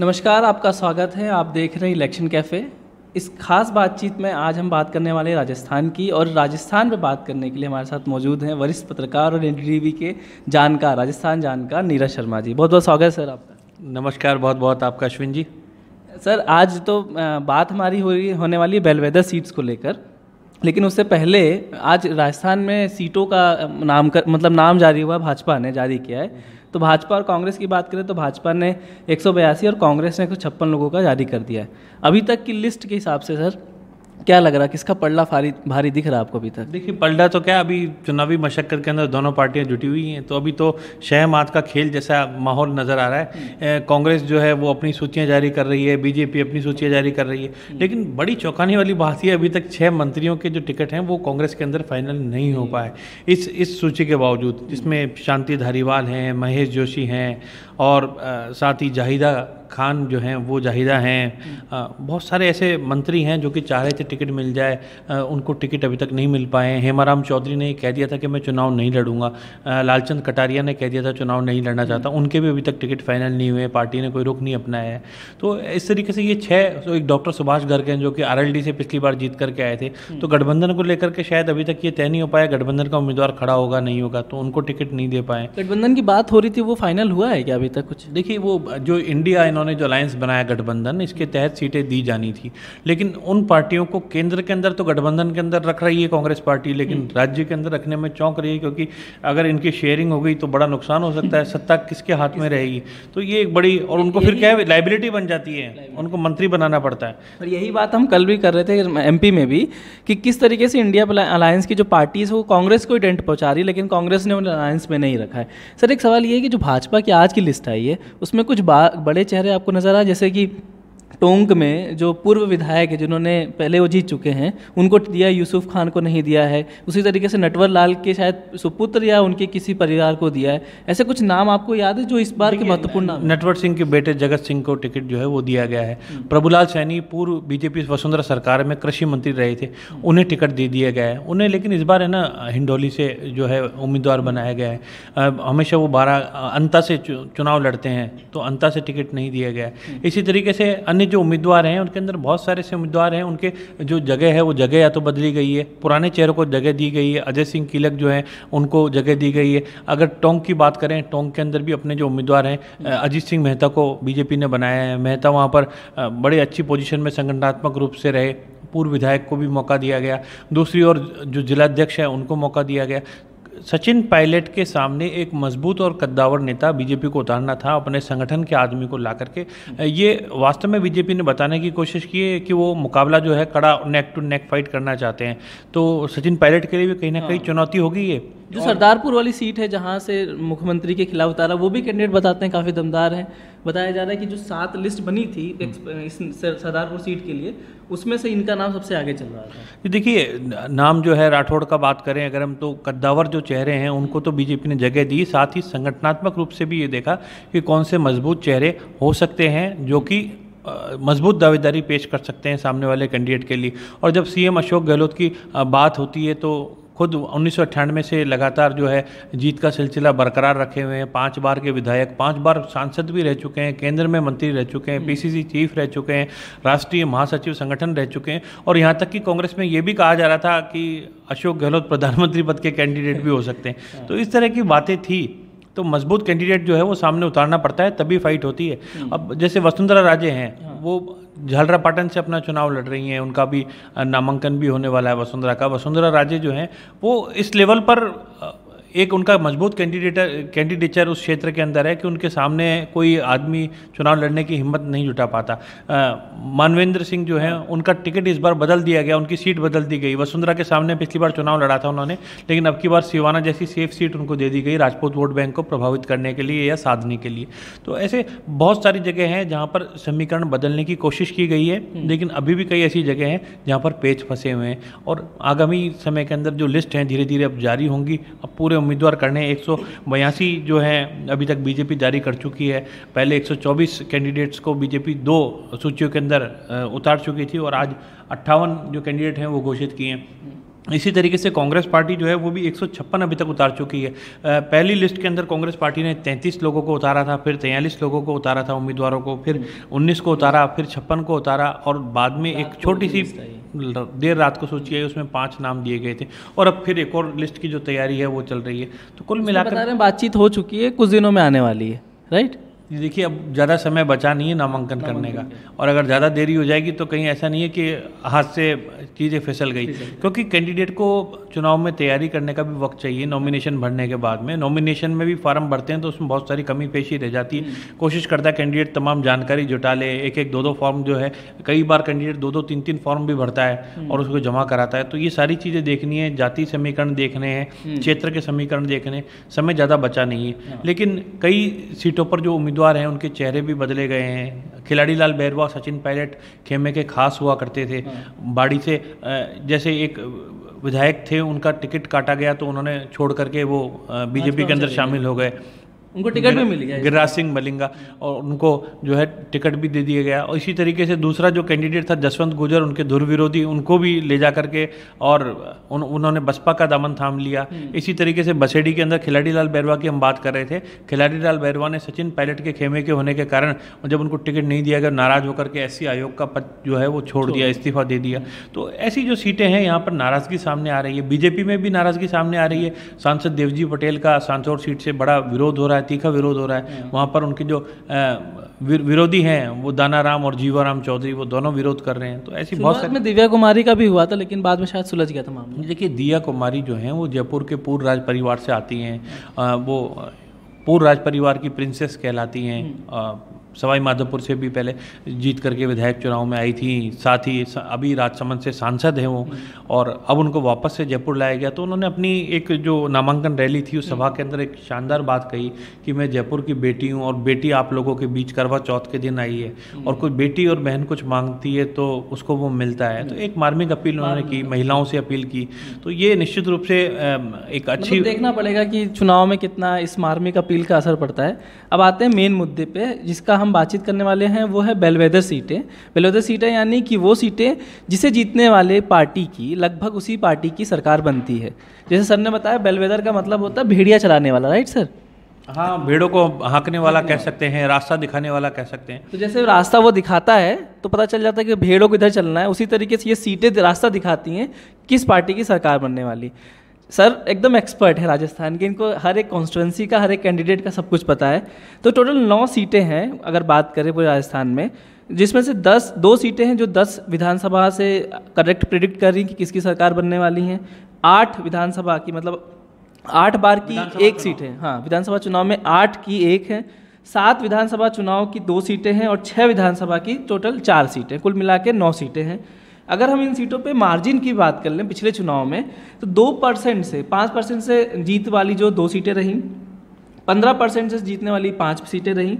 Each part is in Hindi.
नमस्कार आपका स्वागत है आप देख रहे हैं इलेक्शन कैफ़े इस खास बातचीत में आज हम बात करने वाले हैं राजस्थान की और राजस्थान पर बात करने के लिए हमारे साथ मौजूद हैं वरिष्ठ पत्रकार और एन के जानकार राजस्थान जानकार नीरज शर्मा जी बहुत बहुत स्वागत है सर आपका नमस्कार बहुत बहुत आपका अश्विन जी सर आज तो बात हमारी हो रही होने वाली है बेलवेदर सीट्स को लेकर लेकिन उससे पहले आज राजस्थान में सीटों का नाम कर मतलब नाम जारी हुआ भाजपा ने जारी किया है तो भाजपा और कांग्रेस की बात करें तो भाजपा ने एक और कांग्रेस ने एक लोगों का जारी कर दिया है अभी तक की लिस्ट के हिसाब से सर क्या लग रहा किसका पलड़ा भारी भारी दिख रहा है आपको अभी तक देखिए पलड़ा तो क्या अभी चुनावी मशक्कत के अंदर दोनों पार्टियां जुटी हुई हैं तो अभी तो शह मात का खेल जैसा माहौल नज़र आ रहा है हम्म। कांग्रेस जो है वो अपनी सूचियां जारी कर रही है बीजेपी अपनी सूचियां जारी कर रही है हम्म। लेकिन बड़ी चौंकाने वाली बात यह अभी तक छः मंत्रियों के जो टिकट हैं वो कांग्रेस के अंदर फाइनल नहीं हो हम्म। पाए इस इस सूची के बावजूद जिसमें शांति धारीवाल हैं महेश जोशी हैं और साथ ही जाहिदा खान जो हैं वो जाहिदा हैं बहुत सारे ऐसे मंत्री हैं जो कि चाह रहे थे टिकट मिल जाए आ, उनको टिकट अभी तक नहीं मिल पाए हैं हेमाराम चौधरी ने कह दिया था कि मैं चुनाव नहीं लड़ूंगा लालचंद कटारिया ने कह दिया था चुनाव नहीं लड़ना चाहता हम्म। उनके भी अभी तक टिकट फाइनल नहीं हुए पार्टी ने कोई रुख नहीं अपनाया है तो इस तरीके से ये छः तो एक डॉक्टर सुभाष गर्ग हैं जो कि आर से पिछली बार जीत करके आए थे हम्म। तो गठबंधन को लेकर के शायद अभी तक ये तय नहीं हो पाया गठबंधन का उम्मीदवार खड़ा होगा नहीं होगा तो उनको टिकट नहीं दे पाए गठबंधन की बात हो रही थी वो फाइनल हुआ है क्या अभी अभी तक कुछ देखिए वो जो इंडिया इन्होंने जो अलायंस बनाया गठबंधन इसके तहत सीटें दी जानी थी लेकिन उन पार्टियों को केंद्र के अंदर तो गठबंधन के अंदर रख रही है कांग्रेस पार्टी लेकिन हम्म। राज्य के अंदर रखने में चौंक रही है क्योंकि अगर इनकी शेयरिंग हो गई तो बड़ा नुकसान हो सकता है हम्म। सत्ता किसके हाथ में रहेगी तो ये एक बड़ी और उनको फिर क्या है लाइबिलिटी बन जाती है उनको मंत्री बनाना पड़ता है और यही बात हम कल भी कर रहे थे एम में भी कि किस तरीके से इंडिया अलायंस की जो पार्टीज़ है वो कांग्रेस को डेंट पहुंचा रही लेकिन कांग्रेस ने उन्हें अलायंस में नहीं रखा है सर एक सवाल ये है कि जो भाजपा की आज की लिस्ट आई है उसमें कुछ बड़े चेहरे आपको नज़र आए जैसे कि टोंक में जो पूर्व विधायक है जिन्होंने पहले वो जीत चुके हैं उनको दिया यूसुफ खान को नहीं दिया है उसी तरीके से नटवर लाल के शायद सुपुत्र या उनके किसी परिवार को दिया है ऐसे कुछ नाम आपको याद है जो इस बार के महत्वपूर्ण नाम नटवर सिंह के बेटे जगत सिंह को टिकट जो है वो दिया गया है हम्म। प्रभुलाल सैनी पूर्व बीजेपी वसुंधरा सरकार में कृषि मंत्री रहे थे हम्म। उन्हें टिकट दे दिया गया है उन्हें लेकिन इस बार है ना हिंडोली से जो है उम्मीदवार बनाया गया है हमेशा वो बारह अंता से चुनाव लड़ते हैं तो अंता से टिकट नहीं दिया गया है हम्म। इसी तरीके से अन्य जो उम्मीदवार हैं उनके अंदर बहुत सारे ऐसे उम्मीदवार हैं उनके जो जगह है वो जगह या तो बदली गई है पुराने चेहरों को जगह दी गई है अजय सिंह किलक जो है उनको जगह दी गई है अगर टोंक की बात करें टोंक के अंदर भी अपने जो उम्मीदवार हैं अजीत सिंह मेहता को बीजेपी ने बनाया है मेहता वहाँ पर बड़े अच्छी पोजिशन में संगठनात्मक रूप से रहे पूर्व विधायक को भी मौका दिया गया दूसरी ओर जो जिलाध्यक्ष है उनको मौका दिया गया सचिन पायलट के सामने एक मजबूत और कद्दावर नेता बीजेपी को उतारना था अपने संगठन के आदमी को ला करके ये वास्तव में बीजेपी ने बताने की कोशिश की है कि वो मुकाबला जो है कड़ा नेक टू नेक फाइट करना चाहते हैं तो सचिन पायलट के लिए भी कहीं ना कहीं हाँ। चुनौती होगी ये जो सरदारपुर वाली सीट है जहाँ से मुख्यमंत्री के खिलाफ उतारा वो भी कैंडिडेट बताते हैं काफ़ी दमदार हैं बताया जा रहा है कि जो सात लिस्ट बनी थी हम्म। इस सरदारपुर सीट के लिए उसमें से इनका नाम सबसे आगे चल रहा है देखिए नाम जो है राठौड़ का बात करें अगर हम तो कद्दावर जो चेहरे हैं उनको तो बीजेपी ने जगह दी साथ ही संगठनात्मक रूप से भी ये देखा कि कौन से मजबूत चेहरे हो सकते हैं जो कि मजबूत दावेदारी पेश कर सकते हैं सामने वाले कैंडिडेट के लिए और जब सीएम अशोक गहलोत की बात होती है तो खुद उन्नीस में से लगातार जो है जीत का सिलसिला बरकरार रखे हुए हैं पांच बार के विधायक पांच बार सांसद भी रह चुके हैं केंद्र में मंत्री रह चुके हैं पीसीसी चीफ रह चुके हैं राष्ट्रीय महासचिव संगठन रह चुके हैं और यहाँ तक कि कांग्रेस में ये भी कहा जा रहा था कि अशोक गहलोत प्रधानमंत्री पद के कैंडिडेट भी हो सकते हैं तो इस तरह की बातें थी तो मजबूत कैंडिडेट जो है वो सामने उतारना पड़ता है तभी फाइट होती है हम्म। अब जैसे वसुंधरा राजे हैं हाँ। वो पाटन से अपना चुनाव लड़ रही हैं उनका भी नामांकन भी होने वाला है वसुंधरा का वसुंधरा राजे जो हैं वो इस लेवल पर एक उनका मजबूत कैंडिडेटर कैंडिडेचर उस क्षेत्र के अंदर है कि उनके सामने कोई आदमी चुनाव लड़ने की हिम्मत नहीं जुटा पाता मानवेंद्र सिंह जो है उनका टिकट इस बार बदल दिया गया उनकी सीट बदल दी गई वसुंधरा के सामने पिछली बार चुनाव लड़ा था उन्होंने लेकिन अब की बार सिवाना जैसी सेफ सीट उनको दे दी गई राजपूत वोट बैंक को प्रभावित करने के लिए या साधने के लिए तो ऐसे बहुत सारी जगह हैं जहाँ पर समीकरण बदलने की कोशिश की गई है हम्म। लेकिन अभी भी कई ऐसी जगह हैं जहाँ पर पेच फंसे हुए हैं और आगामी समय के अंदर जो लिस्ट हैं धीरे धीरे अब जारी होंगी अब पूरे उम्मीदवार करने एक जो है अभी तक बीजेपी जारी कर चुकी है पहले 124 कैंडिडेट्स को बीजेपी दो सूचियों के अंदर उतार चुकी थी और आज अट्ठावन जो कैंडिडेट हैं वो घोषित किए हैं इसी तरीके से कांग्रेस पार्टी जो है वो भी एक अभी तक उतार चुकी है पहली लिस्ट के अंदर कांग्रेस पार्टी ने 33 लोगों को उतारा था फिर 43 लोगों को उतारा था उम्मीदवारों को फिर 19 को उतारा फिर छप्पन को उतारा और बाद में एक छोटी सी देर रात को सोची आई उसमें पाँच नाम दिए गए थे और अब फिर एक और लिस्ट की जो तैयारी है वो चल रही है तो कुल मिलाकर बातचीत हो चुकी है कुछ दिनों में आने वाली है राइट जी देखिए अब ज़्यादा समय बचा नहीं है नामांकन करने का और अगर ज़्यादा देरी हो जाएगी तो कहीं ऐसा नहीं है कि हाथ से चीज़ें फिसल गई क्योंकि कैंडिडेट को चुनाव में तैयारी करने का भी वक्त चाहिए नॉमिनेशन भरने के बाद में नॉमिनेशन में भी फार्म भरते हैं तो उसमें बहुत सारी कमी पेशी रह जाती है हम्म। कोशिश करता है कैंडिडेट तमाम जानकारी जुटा ले एक एक दो दो फॉर्म जो है कई बार कैंडिडेट दो दो तीन तीन फॉर्म भी भरता है हम्म। और उसको जमा कराता है तो ये सारी चीज़ें देखनी है जाति समीकरण देखने हैं हम्म। क्षेत्र के समीकरण देखने समय ज़्यादा बचा नहीं है हाँ। लेकिन कई सीटों पर जो उम्मीद उम्मीदवार हैं उनके चेहरे भी बदले गए हैं खिलाड़ी लाल बैरवा सचिन पायलट खेमे के खास हुआ करते थे हाँ। बाड़ी से जैसे एक विधायक थे उनका टिकट काटा गया तो उन्होंने छोड़ करके वो बीजेपी के अंदर शामिल हो गए उनको टिकट भी मिल गया गिरिराज सिंह मलिंगा और उनको जो है टिकट भी दे दिया गया और इसी तरीके से दूसरा जो कैंडिडेट था जसवंत गुजर उनके धुर विरोधी उनको भी ले जा करके और उन, उन्होंने बसपा का दामन थाम लिया हम्म। इसी तरीके से बसेडी के अंदर खिलाड़ी लाल बैरवा की हम बात कर रहे थे खिलाड़ी लाल बैरवा ने सचिन पायलट के खेमे के होने के कारण जब उनको टिकट नहीं दिया गया नाराज होकर के एस आयोग का पद जो है वो छोड़ दिया इस्तीफा दे दिया तो ऐसी जो सीटें हैं यहाँ पर नाराजगी सामने आ रही है बीजेपी में भी नाराजगी सामने आ रही है सांसद देवजी पटेल का सांसौर सीट से बड़ा विरोध हो रहा है तीखा विरोध हो रहा है वहाँ पर उनके जो विरोधी हैं वो दानाराम और जीवाराम चौधरी वो दोनों विरोध कर रहे हैं तो ऐसी बहुत सारी दिव्या कुमारी का भी हुआ था लेकिन बाद में शायद सुलझ गया था मामला देखिए दिया कुमारी जो हैं वो जयपुर के पूर्व राज परिवार से आती हैं वो पूर्व राज परिवार की प्रिंसेस कहलाती हैं हम्म। सवाई माधोपुर से भी पहले जीत करके विधायक चुनाव में आई थी साथ ही अभी राजसमंद से सांसद हैं वो और अब उनको वापस से जयपुर लाया गया तो उन्होंने अपनी एक जो नामांकन रैली थी उस सभा के अंदर एक शानदार बात कही कि मैं जयपुर की बेटी हूँ और बेटी आप लोगों के बीच करवा चौथ के दिन आई है और कोई बेटी और बहन कुछ मांगती है तो उसको वो मिलता है तो एक मार्मिक अपील उन्होंने की महिलाओं से अपील की तो ये निश्चित रूप से एक अच्छी मतलब देखना पड़ेगा कि चुनाव में कितना इस मार्मिक अपील का असर पड़ता है अब आते हैं मेन मुद्दे पर जिसका हम हम बातचीत करने वाले हैं वो है बेलवेदर सीटें बेलवेदर सीटें यानी कि वो सीटें जिसे जीतने वाले पार्टी की लगभग उसी पार्टी की सरकार बनती है जैसे सर ने बताया बेलवेदर का मतलब होता है भेड़िया चलाने वाला राइट सर हाँ भेड़ों को हाँकने वाला कह सकते हैं रास्ता दिखाने वाला कह सकते हैं तो जैसे रास्ता वो दिखाता है तो पता चल जाता है कि भेड़ों को इधर चलना है उसी तरीके से ये सीटें रास्ता दिखाती हैं किस पार्टी की सरकार बनने वाली सर एकदम एक्सपर्ट है राजस्थान के इनको हर एक कॉन्स्टिटेंसी का हर एक कैंडिडेट का सब कुछ पता है तो टोटल नौ सीटें हैं अगर बात करें पूरे राजस्थान में जिसमें से दस दो सीटें हैं जो दस विधानसभा से करेक्ट प्रिडिक्ट कर रही कि किसकी सरकार बनने वाली हैं आठ विधानसभा की मतलब आठ बार की एक सीट है हाँ विधानसभा चुनाव में आठ की एक है सात विधानसभा चुनाव की दो सीटें हैं और छः विधानसभा की टोटल चार सीटें कुल मिला के नौ सीटें हैं अगर हम इन सीटों पे मार्जिन की बात कर लें पिछले चुनाव में तो दो परसेंट से पाँच परसेंट से जीत वाली जो दो सीटें रहीं पंद्रह परसेंट से जीतने वाली पाँच सीटें रहीं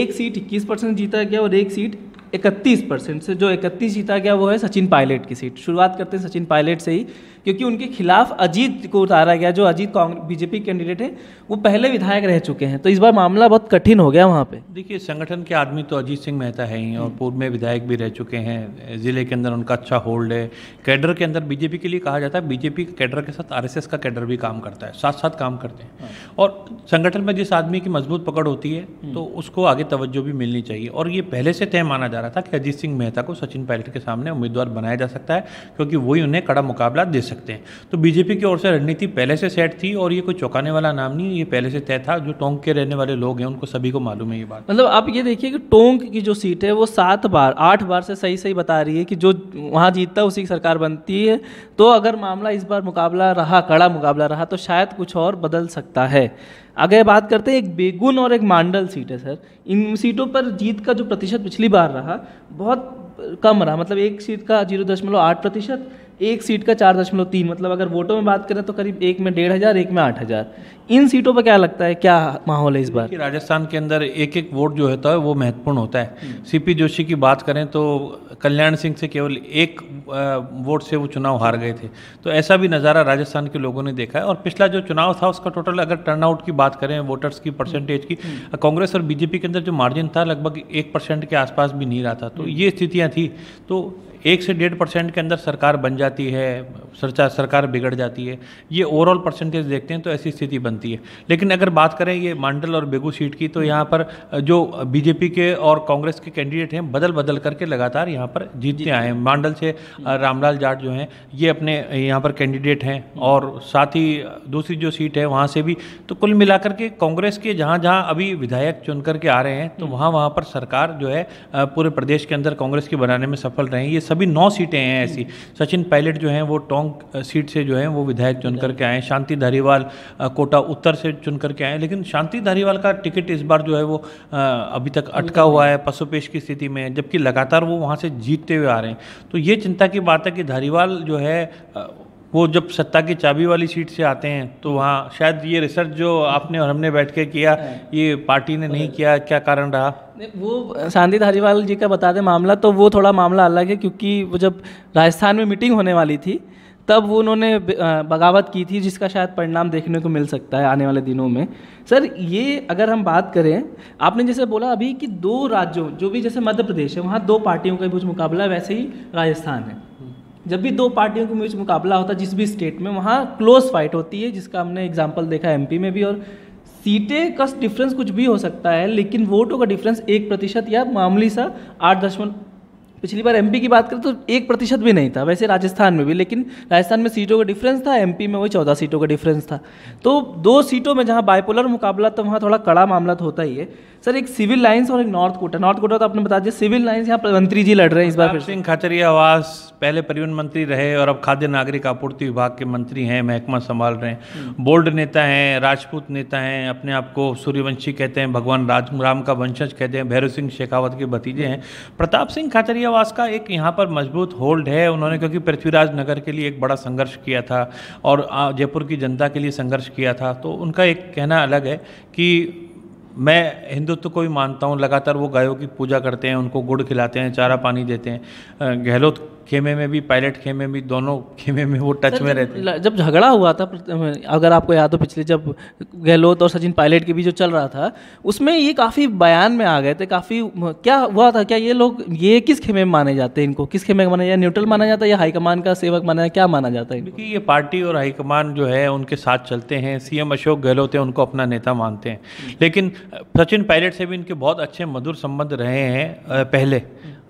एक सीट इक्कीस परसेंट जीता गया और एक सीट इकतीस परसेंट से जो इकतीस जीता गया वो है सचिन पायलट की सीट शुरुआत करते हैं सचिन पायलट से ही क्योंकि उनके खिलाफ अजीत को उतारा गया जो अजीत कांग्रेस बीजेपी कैंडिडेट है वो पहले विधायक रह चुके हैं तो इस बार मामला बहुत कठिन हो गया वहाँ पे देखिए संगठन के आदमी तो अजीत सिंह मेहता है ही और पूर्व में विधायक भी रह चुके हैं ज़िले के अंदर उनका अच्छा होल्ड है कैडर के अंदर बीजेपी के लिए कहा जाता है बीजेपी कैडर के साथ आर का कैडर भी काम करता है साथ साथ काम करते हैं हाँ। और संगठन में जिस आदमी की मजबूत पकड़ होती है हम्म। तो उसको आगे तवज्जो भी मिलनी चाहिए और ये पहले से तय माना जा रहा था कि अजीत सिंह मेहता को सचिन पायलट के सामने उम्मीदवार बनाया जा सकता है क्योंकि वही उन्हें कड़ा मुकाबला दे सकता सकते हैं तो बीजेपी की ओर से रणनीति पहले से सेट थी और ये कोई चौंकाने वाला नाम नहीं ये पहले से तय था जो टोंक के रहने वाले लोग हैं उनको सभी को मालूम है ये बात मतलब आप ये देखिए कि टोंक की जो सीट है वो सात बार आठ बार से सही सही बता रही है कि जो वहाँ जीतता है उसी की सरकार बनती है तो अगर मामला इस बार मुकाबला रहा कड़ा मुकाबला रहा तो शायद कुछ और बदल सकता है अगर बात करते हैं एक बेगुन और एक मांडल सीट है सर इन सीटों पर जीत का जो प्रतिशत पिछली बार रहा बहुत कम रहा मतलब एक सीट का जीरो दशमलव आठ प्रतिशत एक सीट का चार दशमलव तीन मतलब अगर वोटों में बात करें तो करीब एक में डेढ़ हज़ार एक में आठ हज़ार इन सीटों पर क्या लगता है क्या माहौल है इस बार राजस्थान के अंदर एक एक वोट जो होता है वो महत्वपूर्ण होता है हम्म। सीपी जोशी की बात करें तो कल्याण सिंह से केवल एक वोट से वो चुनाव हार गए थे तो ऐसा भी नज़ारा राजस्थान के लोगों ने देखा है और पिछला जो चुनाव था उसका टोटल अगर टर्नआउट की बात करें वोटर्स की परसेंटेज की हम्म। कांग्रेस और बीजेपी के अंदर जो मार्जिन था लगभग एक परसेंट के आसपास भी नहीं रहा था तो हम्म। ये स्थितियाँ थी तो एक से डेढ़ परसेंट के अंदर सरकार बन जाती है सरचा सरकार बिगड़ जाती है ये ओवरऑल परसेंटेज देखते हैं तो ऐसी स्थिति बनती है लेकिन अगर बात करें ये मांडल और बेगू सीट की तो यहाँ पर जो बीजेपी के और कांग्रेस के कैंडिडेट हैं बदल बदल करके लगातार यहाँ पर जीतते आए हैं मांडल से रामलाल जाट जो हैं ये अपने यहाँ पर कैंडिडेट हैं और साथ ही दूसरी जो सीट है वहाँ से भी तो कुल मिलाकर के कांग्रेस के जहाँ जहाँ अभी विधायक चुन करके आ रहे हैं तो वहाँ वहाँ पर सरकार जो है पूरे प्रदेश के अंदर कांग्रेस की बनाने में सफल रहे हैं ये सब सभी नौ सीटें हैं ऐसी सचिन पायलट जो हैं वो टोंक सीट से जो है वो विधायक चुन करके आए शांति धारीवाल कोटा उत्तर से चुन करके आए लेकिन शांति धारीवाल का टिकट इस बार जो है वो अभी तक अटका हुआ है पशुपेश की स्थिति में जबकि लगातार वो वहाँ से जीतते हुए आ रहे हैं तो ये चिंता की बात है कि धारीवाल जो है वो जब सत्ता की चाबी वाली सीट से आते हैं तो वहाँ शायद ये रिसर्च जो आपने और हमने बैठ के किया हाँ। ये पार्टी ने नहीं किया क्या कारण रहा वो शांति धारीवाल जी का बता दें मामला तो वो थोड़ा मामला अलग है क्योंकि वो जब राजस्थान में मीटिंग होने वाली थी तब वो उन्होंने बगावत की थी जिसका शायद परिणाम देखने को मिल सकता है आने वाले दिनों में सर ये अगर हम बात करें आपने जैसे बोला अभी कि दो राज्यों जो भी जैसे मध्य प्रदेश है वहाँ दो पार्टियों का भी मुकाबला वैसे ही राजस्थान है जब भी दो पार्टियों के बीच मुकाबला होता है जिस भी स्टेट में वहाँ क्लोज फाइट होती है जिसका हमने एग्जाम्पल देखा है पी में भी और सीटें का डिफरेंस कुछ भी हो सकता है लेकिन वोटों का डिफरेंस एक प्रतिशत या मामूली सा आठ दशमलव पिछली बार एमपी की बात करें तो एक प्रतिशत भी नहीं था वैसे राजस्थान में भी लेकिन राजस्थान में सीटों का डिफरेंस था एमपी में वही चौदह सीटों का डिफरेंस था तो दो सीटों में जहाँ बायपोलर मुकाबला तो वहाँ थोड़ा कड़ा मामला तो होता ही है सर एक सिविल लाइंस और एक नॉर्थ कोटा नॉर्थ कोटा तो आपने बता दिया सिविल लाइंस यहाँ मंत्री जी लड़ रहे हैं इस बार सिंह खाचरिया आवास पहले परिवहन मंत्री रहे और अब खाद्य नागरिक आपूर्ति विभाग के मंत्री हैं महकमा संभाल रहे हैं हम्म। बोल्ड नेता हैं राजपूत नेता हैं अपने आप को सूर्यवंशी कहते हैं भगवान राज राम का वंशज कहते हैं भैरव सिंह शेखावत के भतीजे हैं प्रताप सिंह खाचरियावास का एक यहाँ पर मजबूत होल्ड है उन्होंने क्योंकि पृथ्वीराज नगर के लिए एक बड़ा संघर्ष किया था और जयपुर की जनता के लिए संघर्ष किया था तो उनका एक कहना अलग है कि मैं हिंदुत्व को भी मानता हूँ लगातार वो गायों की पूजा करते हैं उनको गुड़ खिलाते हैं चारा पानी देते हैं गहलोत खेमे में भी पायलट खेमे में दोनों खेमे में वो टच में रहते जब झगड़ा हुआ था अगर आपको याद हो पिछले जब गहलोत और सचिन पायलट के बीच जो चल रहा था उसमें ये काफ़ी बयान में आ गए थे काफ़ी क्या हुआ था क्या ये लोग ये किस खेमे में माने जाते हैं इनको किस खेमे में माना जाए न्यूट्रल माना जाता है या हाईकमान का सेवक माना जाता क्या माना जाता है क्योंकि ये पार्टी और हाईकमान जो है उनके साथ चलते हैं सीएम अशोक गहलोत है उनको अपना नेता मानते हैं लेकिन सचिन पायलट से भी इनके बहुत अच्छे मधुर संबंध रहे हैं पहले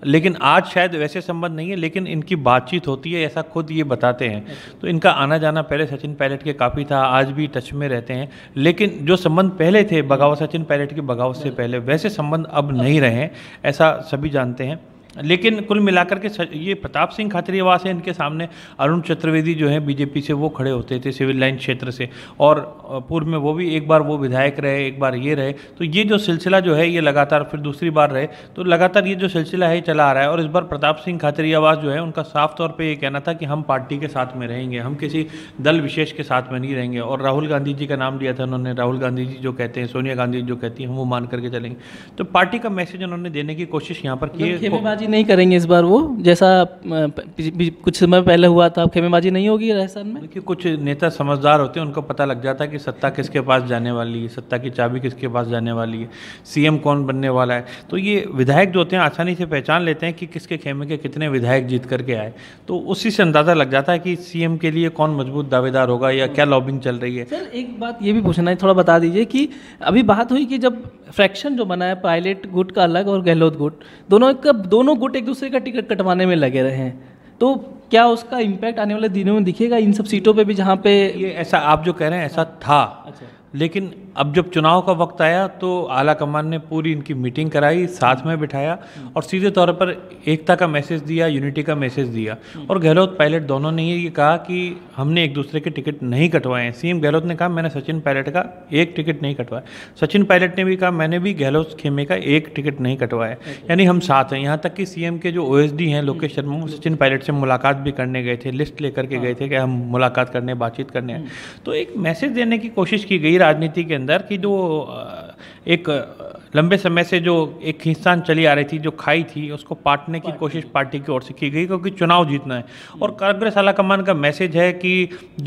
लेकिन आज शायद वैसे संबंध नहीं है लेकिन इनकी बातचीत होती है ऐसा खुद ये बताते हैं तो इनका आना जाना पहले सचिन पायलट के काफ़ी था आज भी टच में रहते हैं लेकिन जो संबंध पहले थे बगावत सचिन पायलट की बगावत से पहले वैसे संबंध अब नहीं रहे ऐसा सभी जानते हैं लेकिन कुल मिलाकर के ये प्रताप सिंह खाचरीवास है इनके सामने अरुण चतुर्वेदी जो है बीजेपी से वो खड़े होते थे सिविल लाइन क्षेत्र से और पूर्व में वो भी एक बार वो विधायक रहे एक बार ये रहे तो ये जो सिलसिला जो है ये लगातार फिर दूसरी बार रहे तो लगातार ये जो सिलसिला है चला आ रहा है और इस बार प्रताप सिंह खातरियावास जो है उनका साफ तौर पर ये कहना था कि हम पार्टी के साथ में रहेंगे हम किसी दल विशेष के साथ में नहीं रहेंगे और राहुल गांधी जी का नाम लिया था उन्होंने राहुल गांधी जी जो कहते हैं सोनिया गांधी जो कहती हैं हम वो मान करके चलेंगे तो पार्टी का मैसेज उन्होंने देने की कोशिश यहाँ पर मतलब की खेमेबाजी नहीं करेंगे इस बार वो जैसा कुछ समय पहले हुआ था अब खेमेबाजी नहीं होगी राजस्थान में देखिए कुछ नेता समझदार होते हैं उनको पता लग जाता है कि सत्ता किसके पास जाने वाली है सत्ता की चाबी किसके पास जाने वाली है सीएम कौन बनने वाला है तो ये विधायक जो होते हैं आसानी से पहचान लेते हैं कि किसके खेमे के कितने विधायक जीत करके आए तो उसी से अंदाज़ा लग जाता है कि सीएम के लिए कौन मजबूत दावेदार होगा या क्या लॉबिंग चल रही है सर एक बात ये भी पूछना है थोड़ा बता दीजिए कि अभी बात हुई कि जब फ्रैक्शन जो बना है पायलट गुट का अलग और गहलोत गुट दोनों का दोनों दोनों गुट एक दूसरे का टिकट कटवाने में लगे रहे हैं तो क्या उसका इम्पैक्ट आने वाले दिनों में दिखेगा इन सब सीटों पे भी जहाँ पे ये ऐसा आप जो कह रहे हैं ऐसा था अच्छा। लेकिन अब जब चुनाव का वक्त आया तो आला कमान ने पूरी इनकी मीटिंग कराई साथ में बिठाया और सीधे तौर पर एकता का मैसेज दिया यूनिटी का मैसेज दिया और गहलोत पायलट दोनों ने ये कहा कि हमने एक दूसरे के टिकट नहीं कटवाए हैं सीएम गहलोत ने कहा मैंने सचिन पायलट का एक टिकट नहीं कटवाया सचिन पायलट ने भी कहा मैंने भी गहलोत खेमे का एक टिकट नहीं कटवाया यानी हम साथ हैं यहाँ तक कि सीएम के जो ओ हैं लोकेश शर्मा वो हम्म। सचिन पायलट से मुलाकात भी करने गए थे लिस्ट लेकर के गए हाँ। थे कि हम मुलाकात करने बातचीत करने हम्म। तो एक मैसेज देने की कोशिश की गई भारतीय राजनीति के अंदर कि जो एक लंबे समय से जो एक खिंचान चली आ रही थी जो खाई थी उसको पाटने की कोशिश पार्टी की ओर से की गई क्योंकि चुनाव जीतना है और कांग्रेस आला कमान का मैसेज है कि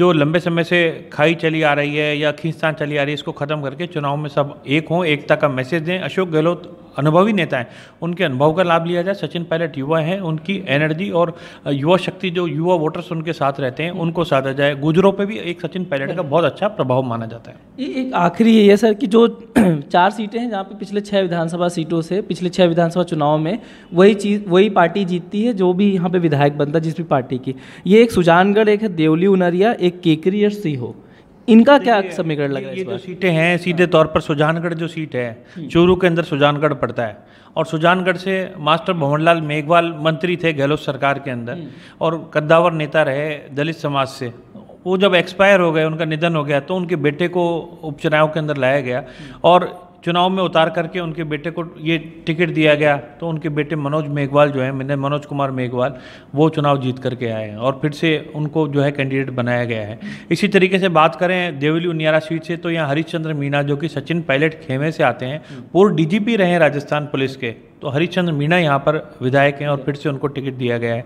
जो लंबे समय से खाई चली आ रही है या खिंचान चली आ रही है इसको ख़त्म करके चुनाव में सब एक हों एकता का मैसेज दें अशोक गहलोत अनुभवी नेता हैं उनके अनुभव का लाभ लिया जाए सचिन पायलट युवा हैं उनकी एनर्जी और युवा शक्ति जो युवा वोटर्स उनके साथ रहते हैं उनको साधा जाए गुजरों पर भी एक सचिन पायलट का बहुत अच्छा प्रभाव माना जाता है ये एक आखिरी है सर कि जो चार सीटें हैं जहाँ पे पिछले छः विधानसभा सीटों से पिछले छः विधानसभा चुनाव में वही चीज़ वही पार्टी जीतती है जो भी यहाँ पे विधायक बनता है जिस भी पार्टी की ये एक सुजानगढ़ एक है देवली उनरिया एक केकरी और सीहो इनका क्या समीकरण लग रहा है ये जो सीटें हैं सीधे तौर पर सुजानगढ़ जो सीट है हम्म। चूरू के अंदर सुजानगढ़ पड़ता है और सुजानगढ़ से मास्टर मोहनलाल मेघवाल मंत्री थे गहलोत सरकार के अंदर हम्म। और कद्दावर नेता रहे दलित समाज से वो जब एक्सपायर हो गए उनका निधन हो गया तो उनके बेटे को उपचुनाव के अंदर लाया गया हम्म। और चुनाव में उतार करके उनके बेटे को ये टिकट दिया गया तो उनके बेटे मनोज मेघवाल जो है मैंने मनोज कुमार मेघवाल वो चुनाव जीत करके आए हैं और फिर से उनको जो है कैंडिडेट बनाया गया है इसी तरीके से बात करें देवली उनियारा सीट से तो यहाँ हरिश्चंद्र मीणा जो कि सचिन पायलट खेमे से आते हैं पूर्व डीजीपी रहे हैं राजस्थान पुलिस के तो हरिश्चंद्र मीणा यहाँ पर विधायक हैं और फिर से उनको टिकट दिया गया है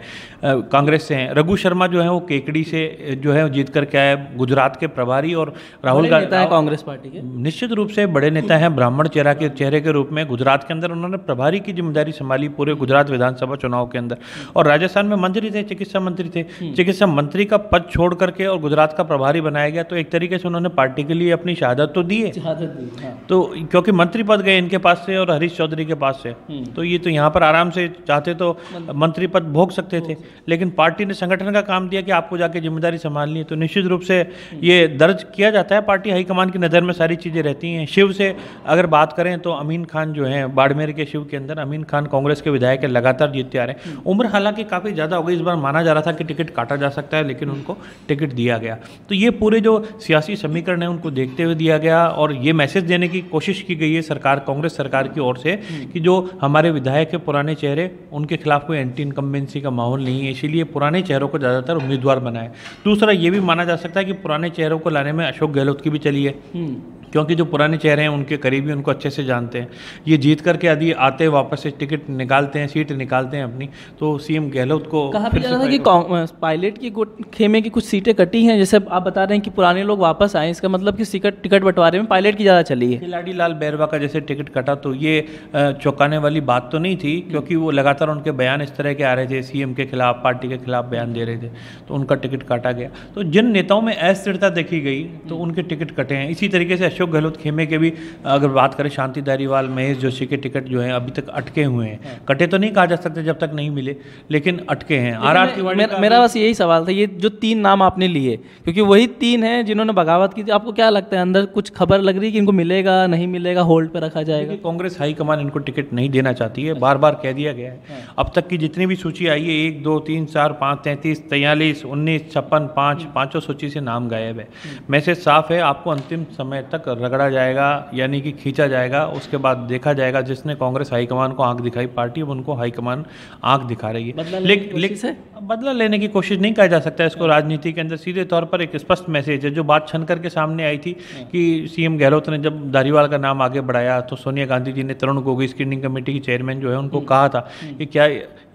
कांग्रेस से हैं रघु शर्मा जो है वो केकड़ी से जो है जीत कर आए गुजरात के प्रभारी और राहुल गांधी कांग्रेस पार्टी के निश्चित रूप से बड़े नेता हैं ब्राह्मण चेहरा के चेहरे के रूप में गुजरात के अंदर उन्होंने प्रभारी की जिम्मेदारी संभाली पूरे गुजरात विधानसभा चुनाव के अंदर और राजस्थान में मंत्री थे चिकित्सा मंत्री थे हम्म। चिकित्सा मंत्री का पद छोड़ करके और गुजरात का प्रभारी बनाया गया तो एक तरीके से उन्होंने पार्टी के लिए अपनी शहादत तो दी है हाँ। तो क्योंकि मंत्री पद गए इनके पास से और हरीश चौधरी के पास से हम्म। तो ये तो यहाँ पर आराम से चाहते तो मतलब मंत्री पद भोग सकते थे लेकिन पार्टी ने संगठन का काम दिया कि आपको जाके जिम्मेदारी संभालनी है तो निश्चित रूप से हम्म। ये दर्ज किया जाता है पार्टी हाईकमान की नज़र में सारी चीज़ें रहती हैं शिव से अगर बात करें तो अमीन खान जो हैं बाड़मेर के शिव के अंदर अमीन खान कांग्रेस के विधायक है लगातार जीतते आ रहे हैं हम्म। उम्र हालांकि काफ़ी ज़्यादा हो गई इस बार माना जा रहा था कि टिकट काटा जा सकता है लेकिन उनको टिकट दिया गया तो ये पूरे जो सियासी समीकरण है उनको देखते हुए दिया गया और ये मैसेज देने की कोशिश की गई है सरकार कांग्रेस सरकार की ओर से हम्म। कि जो हम हमारे विधायक के पुराने चेहरे उनके खिलाफ कोई एंटी इनकम्बेंसी का माहौल नहीं है इसीलिए पुराने चेहरों को ज़्यादातर उम्मीदवार बनाए दूसरा ये भी माना जा सकता है कि पुराने चेहरों को लाने में अशोक गहलोत की भी चली है हम्म। क्योंकि जो पुराने चेहरे हैं उनके करीबी उनको अच्छे से जानते हैं ये जीत करके यदि आते वापस से टिकट निकालते हैं सीट निकालते हैं अपनी तो सीएम गहलोत को कहा भी था कि पायलट की खेमे की कुछ सीटें कटी हैं जैसे आप बता रहे हैं कि पुराने लोग वापस आए इसका मतलब कि टिकट टिकट बंटवारे में पायलट की ज़्यादा चली है खिलाड़ी लाल बैरवा का जैसे टिकट कटा तो ये चौंकाने वाली बात तो नहीं थी क्योंकि वो लगातार उनके बयान इस तरह के आ रहे थे सीएम के खिलाफ पार्टी के खिलाफ बयान दे रहे थे तो उनका टिकट काटा गया तो जिन नेताओं में अस्थिरता देखी गई तो हम्म। उनके टिकट कटे हैं इसी तरीके से अशोक अशोक गहलोत खेमे के भी अगर बात करें शांति धारीवाल महेश जोशी के टिकट जो है अभी तक अटके हुए हैं हाँ। कटे तो नहीं कहा जा सकते जब तक नहीं मिले लेकिन अटके हैं आर आर मेरा बस यही सवाल था ये जो तीन नाम आपने लिए क्योंकि वही तीन हैं जिन्होंने बगावत की आपको क्या लगता है अंदर कुछ खबर लग रही है कि इनको मिलेगा नहीं मिलेगा होल्ड पर रखा जाएगा कांग्रेस हाईकमान इनको टिकट नहीं देना चाहती है बार बार कह दिया गया है हाँ। अब तक की जितनी भी सूची आई है एक दो तीन चार पाँच तैंतीस तैयलीस उन्नीस छप्पन पाँच हाँ। पाँचों सूची से नाम गायब है मैसेज साफ है आपको अंतिम समय तक रगड़ा जाएगा यानी कि खींचा जाएगा उसके बाद देखा जाएगा जिसने कांग्रेस हाईकमान को आंख दिखाई पार्टी अब उनको हाईकमान आंख दिखा रही है लेकिन बदला लेने की कोशिश नहीं कहा जा सकता इसको राजनीति के अंदर सीधे तौर पर एक स्पष्ट मैसेज है जो बात छन करके सामने आई थी हाँ। कि सीएम गहलोत ने जब धारीवाल का नाम आगे बढ़ाया तो सोनिया गांधी जी ने तरुण गोगोई स्क्रीनिंग कमेटी की चेयरमैन जो है उनको हम्म। कहा था हम्म। कि क्या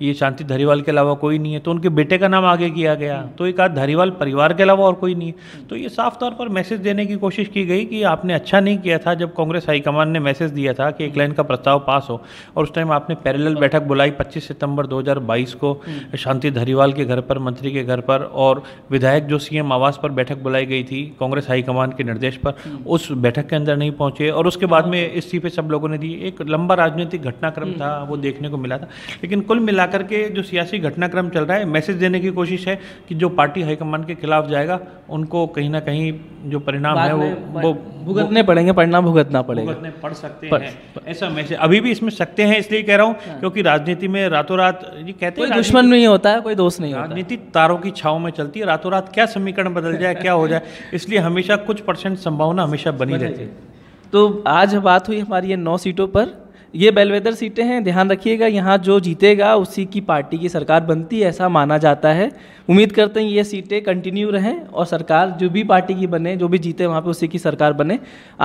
ये शांति धारीवाल के अलावा कोई नहीं है तो उनके बेटे का नाम आगे किया गया हम्म। तो एक आध धारीवाल परिवार के अलावा और कोई नहीं है तो ये साफ तौर पर मैसेज देने की कोशिश की गई कि आप आपने अच्छा नहीं किया था जब कांग्रेस हाईकमान ने मैसेज दिया था कि एक लाइन का प्रस्ताव पास हो और उस टाइम आपने पैरेलल तो बैठक बुलाई 25 सितंबर 2022 को हम्म। शांति धरीवाल के घर पर मंत्री के घर पर और विधायक जो सीएम आवास पर बैठक बुलाई गई थी कांग्रेस हाईकमान के निर्देश पर हम्म। उस बैठक के अंदर नहीं पहुंचे और उसके बाद हाँ। में इस्तीफे सब लोगों ने दिए एक लंबा राजनीतिक घटनाक्रम हम्म। था वो देखने को मिला था लेकिन कुल मिलाकर के जो सियासी घटनाक्रम चल रहा है मैसेज देने की कोशिश है कि जो पार्टी हाईकमान के खिलाफ जाएगा उनको कहीं ना कहीं जो परिणाम है वो वो भुगतने पड़ेंगे पढ़ना भुगतना पड़ेगा भुगतने पढ़ सकते हैं ऐसा मैसेज अभी भी इसमें सकते हैं इसलिए कह रहा हूँ हाँ। क्योंकि राजनीति में रातों रात ये कहते हैं दुश्मन नहीं होता है कोई दोस्त नहीं राजनीति तारों की छाओ में चलती है रातों रात क्या समीकरण बदल जाए क्या हो जाए इसलिए हमेशा कुछ परसेंट संभावना हमेशा बनी रहती है तो आज बात हुई हमारी ये नौ सीटों पर ये बेलवेदर सीटें हैं ध्यान रखिएगा यहाँ जो जीतेगा उसी की पार्टी की सरकार बनती है ऐसा माना जाता है उम्मीद करते हैं ये सीटें कंटिन्यू रहें और सरकार जो भी पार्टी की बने जो भी जीते वहाँ पर उसी की सरकार बने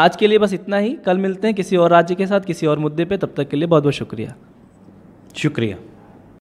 आज के लिए बस इतना ही कल मिलते हैं किसी और राज्य के साथ किसी और मुद्दे पर तब तक के लिए बहुत बहुत शुक्रिया शुक्रिया